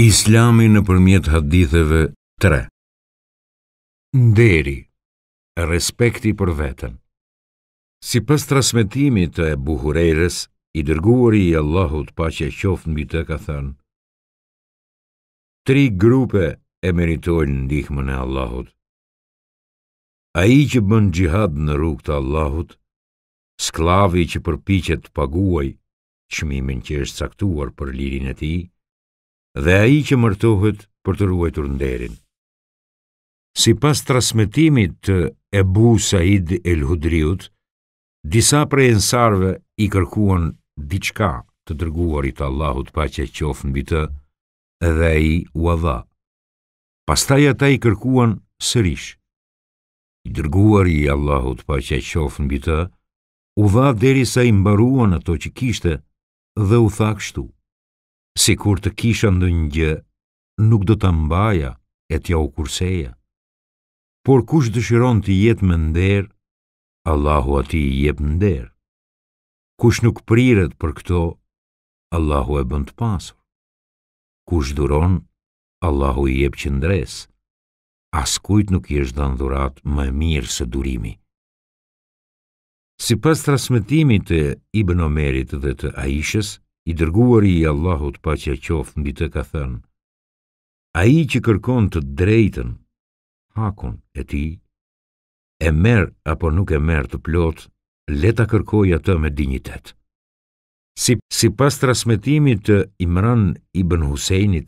Islami në përmjet haditheve 3 Nderi, respekti për vetën Si pas trasmetimi të e buhurejrës, i dërguari i Allahut pa që e qoftë në bitë ka thënë Tri grupe e meritojnë ndihmën e Allahut A i që bën gjihad në rrug të Allahut Sklavi që përpichet të paguaj qmimin që është saktuar për lirin e ti, dhe a i që mërtohet për të ruajtur nderin. Si pas trasmetimit të Ebu Said El Hudriut, disa prej ensarve i kërkuan diçka të dërguarit Allahut pa që qofë në bitë dhe a i u adha. Pastaj ata i kërkuan sërish. I dërguar i Allahut pa që qofë në bitë, u dha deri sa i mbaruan ato që kishte dhe u tha kështu si kur të kisha ndë një nuk do të mbaja e tja u kurseja. Por kush dëshiron të jetë më nderë, Allahu ati i jetë më nderë. Kush nuk priret për këto, Allahu e bënd pasur. Kush duron, Allahu i jetë qëndresë. As kujt nuk i është dhënë dhurat më mirë se durimi. Si pas transmitimit të Ibn Omerit dhe të Aishës, i dërguar i Allahut pa që qofë mbi të ka thënë, a i që kërkon të drejten, hakun e ti, e merë apo nuk e merë të plot, leta kërkoj atë me dignitet. Si, si pas trasmetimit të Imran ibn Huseinit,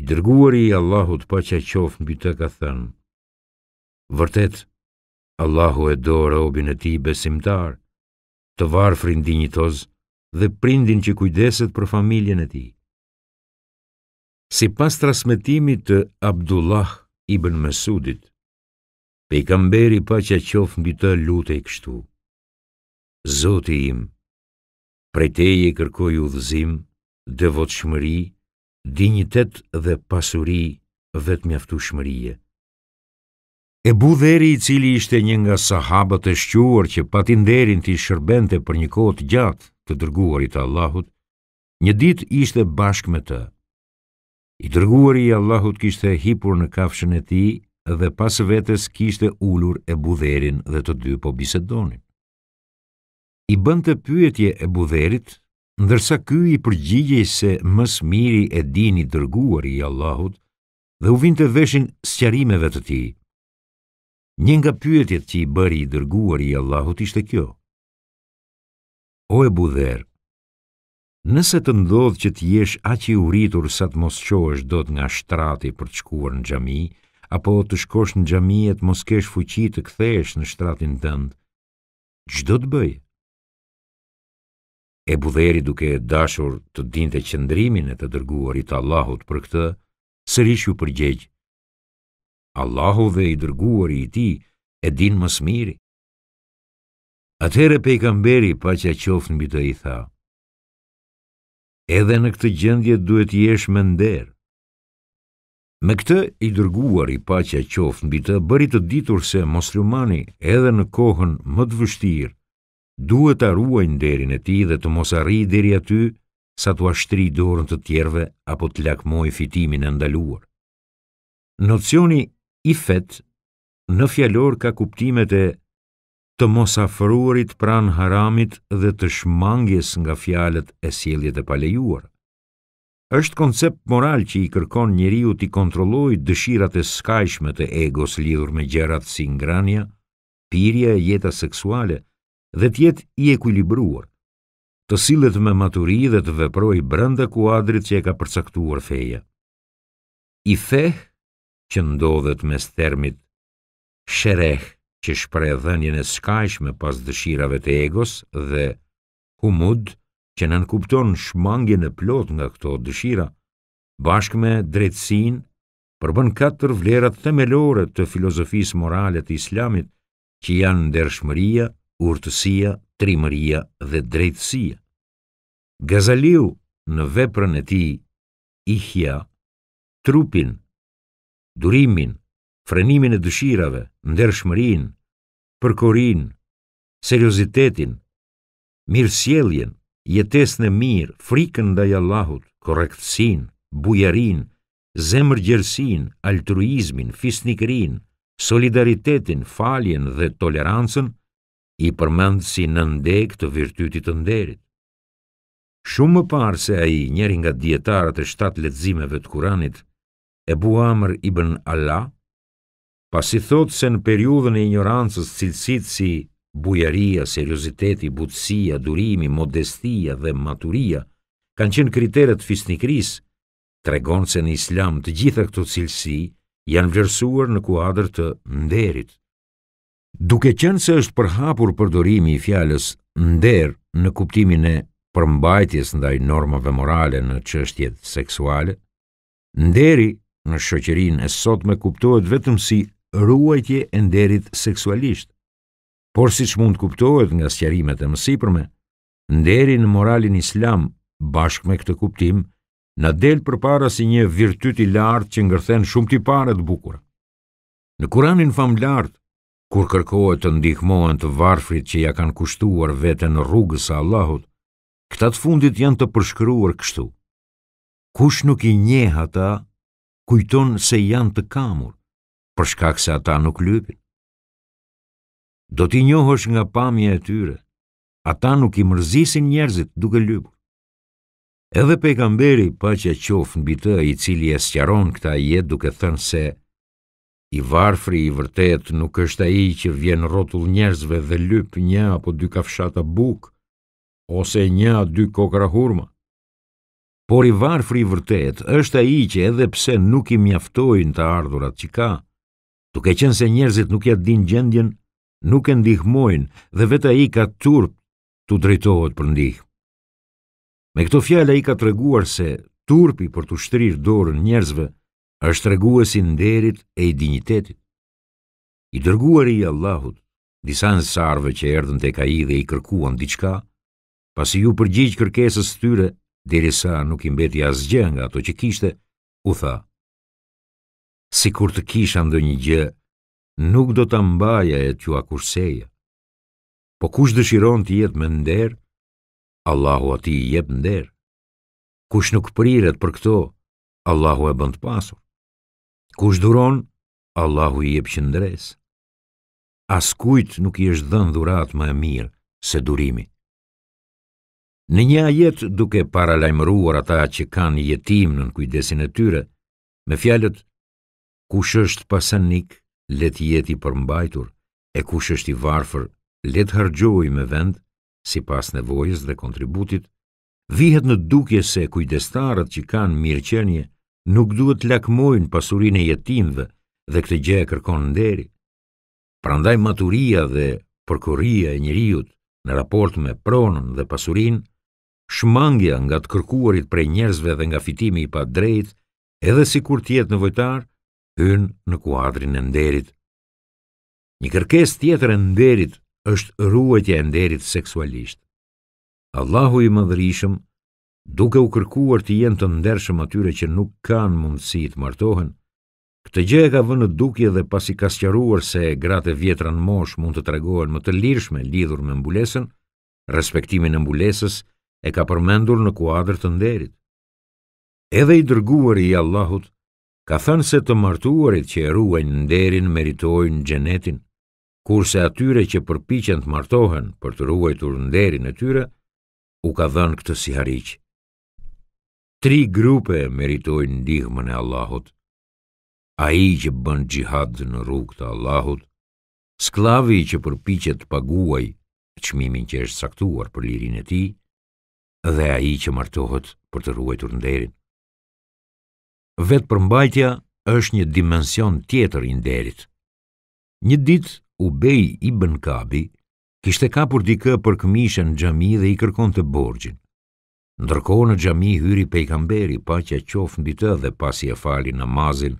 i dërguar i Allahut pa që qofë mbi të ka thënë, vërtet, Allahu e do robin e ti besimtar, të varfrin dignitozë, dhe prindin që kujdeset për familjen e ti. Si pas të Abdullah ibn Mesudit, pejgamberi pa që mbi të lute i kështu. Zoti im, prej te i kërkoj u dhëzim, dinjitet shmëri, dignitet dhe pasuri vetëm mjaftu shmërije. E i cili ishte një nga sahabët e shquar që patinderin t'i shërbente për një kohët gjatë të dërguarit Allahut, një dit ishte bashk me të. I dërguari Allahut kishte hipur në kafshën e ti dhe pas vetes kishte ulur e budherin dhe të dy po bisedonin. I bënd të pyetje e budherit, ndërsa ky i përgjigjej se mës miri e dini dërguari Allahut dhe u vind të veshin sëqarimeve të ti. Njën nga pyetjet që i bëri i dërguari Allahut ishte kjo – O e budherë, Nëse të ndodh që të jesh aq i uritur sa të mos qohesh dot nga shtrati për të shkuar në xhami, apo të shkosh në xhami e të mos kesh fuqi të kthehesh në shtratin tënd, ç'do të bëj? E budheri duke e dashur të dinte qëndrimin e të dërguarit të Allahut për këtë, sërish për gjegjë. Allahu dhe i dërguari i ti e din më smiri. Atëherë pe i kamberi pa që a në bitë e i tha. Edhe në këtë gjendje duhet i eshë nderë. Me këtë i dërguar i pa që a në bitë, bëri të ditur se moslumani edhe në kohën më të vështirë, duhet a ruaj në derin e ti dhe të mos arri deri aty sa të ashtri dorën të tjerve apo të lakmoj fitimin e ndaluar. Nocioni i fetë në fjallor ka kuptimet e të mos afruarit pran haramit dhe të shmangjes nga fjalët e sjelljes së palejuar. Është koncept moral që i kërkon njeriu të kontrollojë dëshirat e skajshme të egos lidhur me gjërat si ngrënia, pirja e jetës seksuale dhe të jetë i ekuilibruar të sillet me maturi dhe të veproj brënda kuadrit që e ka përcaktuar feja. I feh, që ndodhet mes termit shereh, që shpreh dhenjën e skajshme pas dëshirave të egos dhe humud që nënkupton shmangjën e plot nga këto dëshira, bashkë me drejtsin përbën katër vlerat themelore të filozofisë moralet të islamit që janë ndershmëria, urtësia, trimëria dhe drejtsia. Gazaliu në veprën e ti, ihja, trupin, durimin, frenimin e dëshirave, ndershmërin, përkorin, seriozitetin, mirësjeljen, jetes në mirë, frikën dhe jallahut, korektsin, bujarin, zemër gjersin, altruizmin, fisnikrin, solidaritetin, faljen dhe tolerancën, i përmendë si në ndekë të virtytit të nderit. Shumë më parë se a i njeri nga djetarët e shtatë letzimeve të kuranit, e bu i bën Allah, pasi thot se në periudhën e ignorancës cilësit si bujaria, seriositeti, butësia, durimi, modestia dhe maturia kanë qenë kriteret fisnikris, tregon se në islam të gjitha këto cilësi janë vlerësuar në kuadrë të nderit. Duke qenë se është përhapur përdorimi i fjales nder në kuptimin e përmbajtjes ndaj normave morale në qështjet seksuale, nderi në shoqerin e sot me kuptohet vetëm si ruajtje e nderit seksualisht. Por siç mund kuptohet nga sqarimet e mësipërme, nderi në moralin islam, bashkë me këtë kuptim, na del përpara si një virtyt i lartë që ngërthen shumë tipare të bukura. Në Kur'anin fam kur kërkohet të ndihmohen të varfrit që ja kanë kushtuar veten rrugës së Allahut, këta të fundit janë të përshkruar kështu: Kush nuk i njeh ata, kujton se janë të kamur për shkak se ata nuk lypin. Do t'i njohësh nga pamje e tyre, ata nuk i mërzisin njerëzit duke lypur. Edhe pejgamberi pa që qofë në bitë i cili e sëqaron këta jetë duke thënë se i varfri i vërtet nuk është a i që vjen rotull njerëzve dhe lypë një apo dy kafshata bukë, ose një a dy kokra hurma. Por i varfri i vërtet është a i që edhe pse nuk i mjaftojnë të ardhurat që ka, duke ke qenë se njerëzit nuk ja din gjendjen, nuk e ndihmojnë dhe vetë i ka turp tu drejtohet për ndihmë. Me këto fjalë ai ka treguar se turpi për të shtrirë dorën njerëzve është treguesi i nderit e i dinjitetit. I dërguari i Allahut, disa ansarve që erdhën tek ai dhe i kërkuan diçka, pasi ju përgjigj kërkesës së tyre, derisa nuk i mbeti asgjë nga ato që kishte, u tha: si kur të kisha ndë një gjë, nuk do të mbaja e t'ju akurseja. Po kush dëshiron të jetë me nderë, Allahu ati i jep nderë. Kush nuk priret për këto, Allahu e bënd pasur. Kush duron, Allahu i jep qëndres. As kujt nuk i është dhën dhurat më e mirë se durimi. Në një ajet duke paralajmëruar ata që kanë jetim në në kujdesin e tyre, me fjalët kush është pasanik, let jeti përmbajtur, e kush është i varfër, let harxhojë me vend, si pas nevojës dhe kontributit, vihet në dukje se kujdestarët që kanë mirëqenje nuk duhet lakmojnë pasurin e jetimve dhe këtë gje e kërkon nderi. Prandaj maturia dhe përkoria e njëriut në raport me pronën dhe pasurin, shmangja nga të kërkuarit prej njerëzve dhe nga fitimi i pa drejt, edhe si kur tjetë në vojtar, hynë në kuadrin e nderit. Një kërkes tjetër e nderit është ruajtja e nderit seksualisht. Allahu i madhërishëm, duke u kërkuar të jenë të ndershëm atyre që nuk kanë mundësi të martohen, këtë gjë e ka vënë dukje dhe pas i sqaruar se gratë e vjetra në mosh mund të tregojnë më të lirshme lidhur me mbulesën, respektimin e mbulesës e ka përmendur në kuadrë të nderit. Edhe i dërguar i Allahut, ka thënë se të martuarit që e ruajnë nderin meritojnë gjenetin, kurse atyre që përpichen të martohen për të ruajtur nderin e tyre, u ka dhënë këtë si hariqë. Tri grupe meritojnë ndihmën e Allahut, a i që bënë gjihad në rrugë të Allahut, sklavi që përpichet të paguaj qmimin që është saktuar për lirin e ti, dhe a i që martohet për të ruajtur nderin vetë përmbajtja është një dimension tjetër i nderit. Një dit, u bej i bënkabi, kabi, kishte kapur dikë për këmishën në gjami dhe i kërkon të borgjin. Ndërko në gjami hyri pejkamberi pa që e qofë në bitë dhe pasi e fali në mazin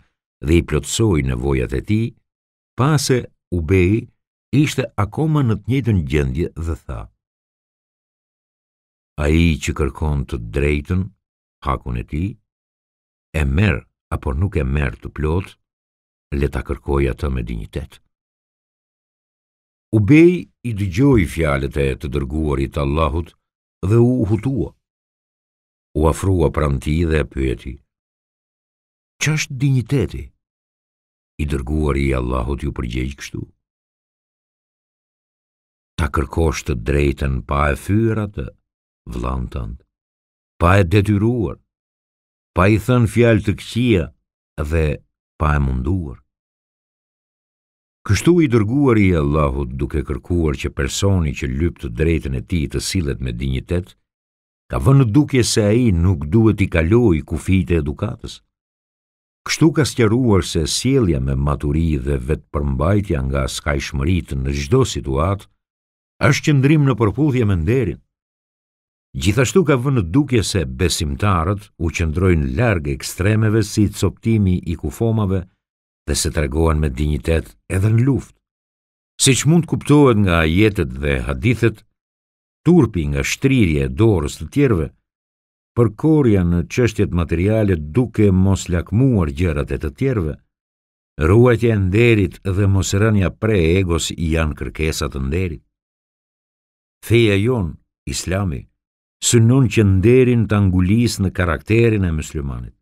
dhe i plotsoj në vojat e ti, pase u bej ishte akoma në të njëtën gjendje dhe tha. A i që kërkon të drejten, hakun e ti, e mer apo nuk e merë të plot, le ta kërkoj atë me dinjitet. Ubej i dëgjoi fjalët e të dërguarit Allahut dhe u hutua. U afrua pran ti dhe e pyeti: Ç'është dinjiteti? I dërguari i Allahut ju përgjigj kështu: Ta kërkosh të drejtën pa e fyer atë pa e detyruar, pa i thënë fjalë të këqia dhe pa e munduar. Kështu i dërguar i Allahut duke kërkuar që personi që lypë të drejten e ti të silet me dignitet, ka vënë duke se a i nuk duhet i kaloi kufit e edukatës. Kështu ka sëqeruar se sielja me maturi dhe vetë përmbajtja nga skajshmërit në gjdo situatë, është qëndrim në përpudhje me nderin, Gjithashtu ka vënë dukje se besimtarët u qëndrojnë largë ekstremeve si të soptimi i kufomave dhe se të regohen me dignitet edhe në luft. Si që mund kuptohet nga jetet dhe hadithet, turpi nga shtrirje e dorës të tjerve, përkorja në qështjet materiale duke mos lakmuar gjerat e të tjerve, ruajtja e nderit dhe mos rënja pre egos janë kërkesat nderit. Feja islami, së nën që nderin të angulis në karakterin e muslimanit.